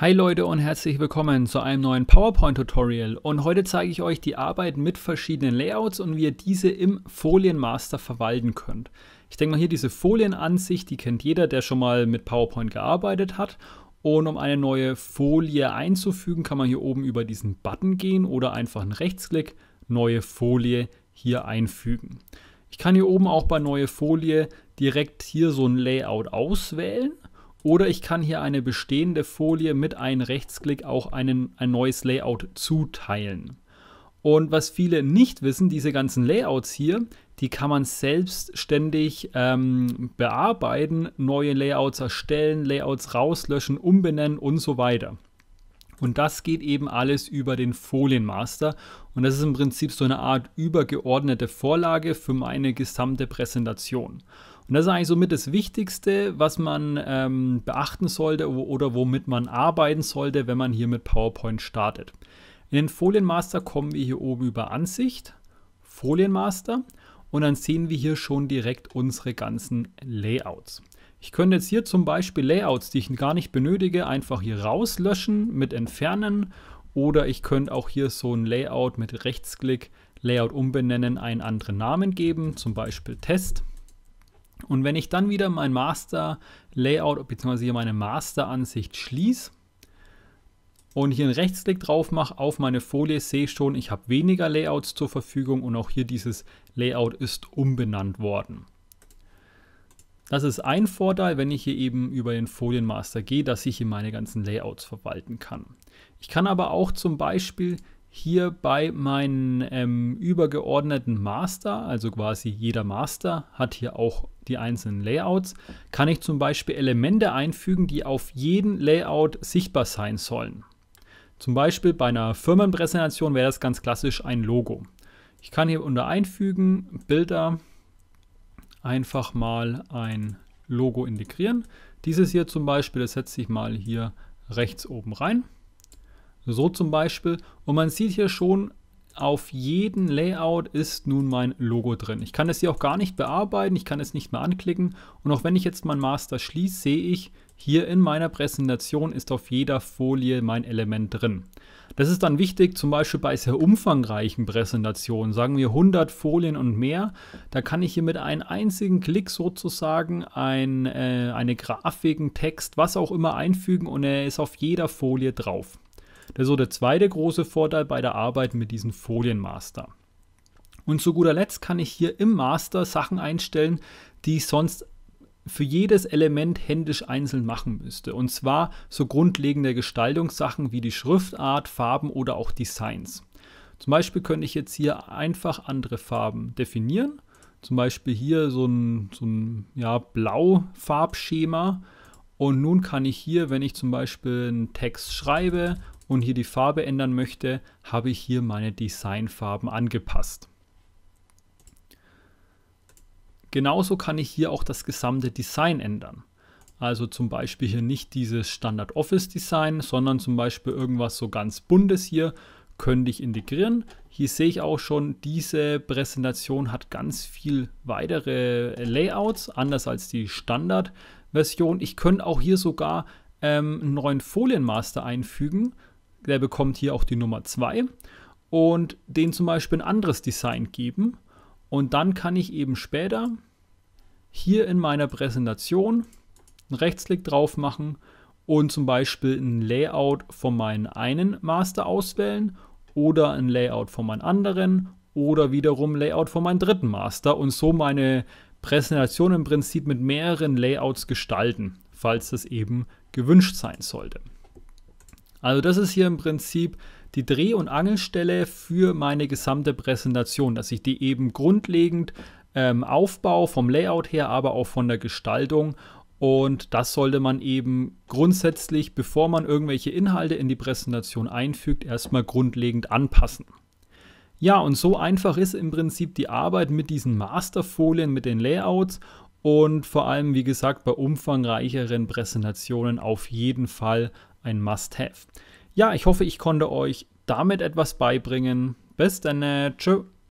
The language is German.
Hi Leute und herzlich willkommen zu einem neuen PowerPoint Tutorial und heute zeige ich euch die Arbeit mit verschiedenen Layouts und wie ihr diese im Folienmaster verwalten könnt. Ich denke mal hier diese Folienansicht, die kennt jeder, der schon mal mit PowerPoint gearbeitet hat und um eine neue Folie einzufügen, kann man hier oben über diesen Button gehen oder einfach einen Rechtsklick, neue Folie hier einfügen. Ich kann hier oben auch bei neue Folie direkt hier so ein Layout auswählen oder ich kann hier eine bestehende Folie mit einem Rechtsklick auch einen, ein neues Layout zuteilen. Und was viele nicht wissen, diese ganzen Layouts hier, die kann man selbstständig ähm, bearbeiten, neue Layouts erstellen, Layouts rauslöschen, umbenennen und so weiter. Und das geht eben alles über den Folienmaster. Und das ist im Prinzip so eine Art übergeordnete Vorlage für meine gesamte Präsentation. Und das ist eigentlich somit das Wichtigste, was man ähm, beachten sollte oder womit man arbeiten sollte, wenn man hier mit PowerPoint startet. In den Folienmaster kommen wir hier oben über Ansicht, Folienmaster und dann sehen wir hier schon direkt unsere ganzen Layouts. Ich könnte jetzt hier zum Beispiel Layouts, die ich gar nicht benötige, einfach hier rauslöschen mit Entfernen oder ich könnte auch hier so ein Layout mit Rechtsklick Layout umbenennen, einen anderen Namen geben, zum Beispiel Test. Und wenn ich dann wieder mein Master Layout bzw. hier meine Master Ansicht schließe und hier einen Rechtsklick drauf mache auf meine Folie, sehe ich schon, ich habe weniger Layouts zur Verfügung und auch hier dieses Layout ist umbenannt worden. Das ist ein Vorteil, wenn ich hier eben über den Folienmaster gehe, dass ich hier meine ganzen Layouts verwalten kann. Ich kann aber auch zum Beispiel hier bei meinen ähm, übergeordneten Master, also quasi jeder Master hat hier auch die einzelnen Layouts, kann ich zum Beispiel Elemente einfügen, die auf jeden Layout sichtbar sein sollen. Zum Beispiel bei einer Firmenpräsentation wäre das ganz klassisch ein Logo. Ich kann hier unter Einfügen Bilder einfach mal ein Logo integrieren. Dieses hier zum Beispiel, das setze ich mal hier rechts oben rein. So zum Beispiel. Und man sieht hier schon, auf jedem Layout ist nun mein Logo drin. Ich kann es hier auch gar nicht bearbeiten, ich kann es nicht mehr anklicken. Und auch wenn ich jetzt mein Master schließe, sehe ich, hier in meiner Präsentation ist auf jeder Folie mein Element drin. Das ist dann wichtig, zum Beispiel bei sehr umfangreichen Präsentationen, sagen wir 100 Folien und mehr. Da kann ich hier mit einem einzigen Klick sozusagen ein, äh, eine Grafik, einen Text, was auch immer einfügen und er ist auf jeder Folie drauf. Das ist so der zweite große Vorteil bei der Arbeit mit diesem Folienmaster. Und zu guter Letzt kann ich hier im Master Sachen einstellen, die ich sonst für jedes Element händisch einzeln machen müsste. Und zwar so grundlegende Gestaltungssachen wie die Schriftart, Farben oder auch Designs. Zum Beispiel könnte ich jetzt hier einfach andere Farben definieren. Zum Beispiel hier so ein, so ein ja, Blau-Farbschema. Und nun kann ich hier, wenn ich zum Beispiel einen Text schreibe und hier die Farbe ändern möchte, habe ich hier meine Designfarben angepasst. Genauso kann ich hier auch das gesamte Design ändern. Also zum Beispiel hier nicht dieses Standard Office Design, sondern zum Beispiel irgendwas so ganz buntes hier könnte ich integrieren. Hier sehe ich auch schon, diese Präsentation hat ganz viel weitere Layouts, anders als die Standard-Version. Ich könnte auch hier sogar ähm, einen neuen Folienmaster einfügen. Der bekommt hier auch die Nummer 2 und den zum Beispiel ein anderes Design geben. Und dann kann ich eben später hier in meiner Präsentation einen Rechtsklick drauf machen und zum Beispiel ein Layout von meinem einen Master auswählen oder ein Layout von meinem anderen oder wiederum Layout von meinem dritten Master und so meine Präsentation im Prinzip mit mehreren Layouts gestalten, falls das eben gewünscht sein sollte. Also das ist hier im Prinzip die Dreh- und Angelstelle für meine gesamte Präsentation, dass ich die eben grundlegend ähm, aufbaue vom Layout her, aber auch von der Gestaltung. Und das sollte man eben grundsätzlich, bevor man irgendwelche Inhalte in die Präsentation einfügt, erstmal grundlegend anpassen. Ja, und so einfach ist im Prinzip die Arbeit mit diesen Masterfolien, mit den Layouts und vor allem, wie gesagt, bei umfangreicheren Präsentationen auf jeden Fall ein Must-Have. Ja, ich hoffe, ich konnte euch damit etwas beibringen. Bis dann, äh, tschüss.